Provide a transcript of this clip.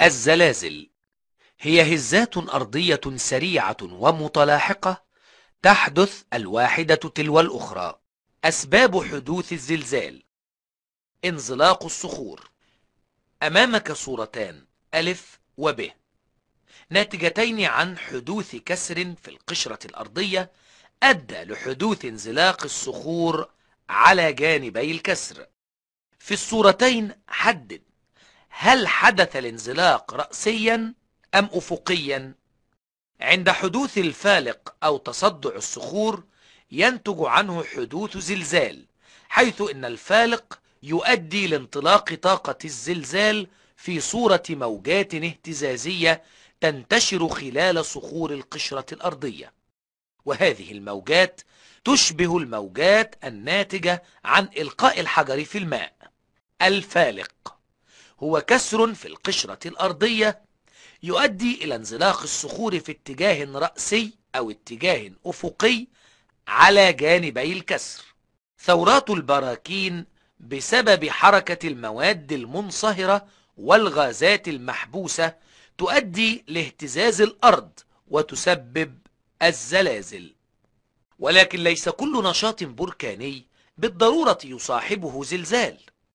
الزلازل هي هزات أرضية سريعة ومتلاحقة تحدث الواحدة تلو الأخرى أسباب حدوث الزلزال انزلاق الصخور أمامك صورتان ألف وب ناتجتين عن حدوث كسر في القشرة الأرضية أدى لحدوث انزلاق الصخور على جانبي الكسر في الصورتين حدد هل حدث الانزلاق رأسيا أم أفقيا عند حدوث الفالق أو تصدع الصخور ينتج عنه حدوث زلزال حيث أن الفالق يؤدي لانطلاق طاقة الزلزال في صورة موجات اهتزازية تنتشر خلال صخور القشرة الأرضية وهذه الموجات تشبه الموجات الناتجة عن إلقاء الحجر في الماء الفالق هو كسر في القشرة الأرضية يؤدي إلى انزلاق الصخور في اتجاه رأسي أو اتجاه أفقي على جانبي الكسر ثورات البراكين بسبب حركة المواد المنصهرة والغازات المحبوسة تؤدي لاهتزاز الأرض وتسبب الزلازل ولكن ليس كل نشاط بركاني بالضرورة يصاحبه زلزال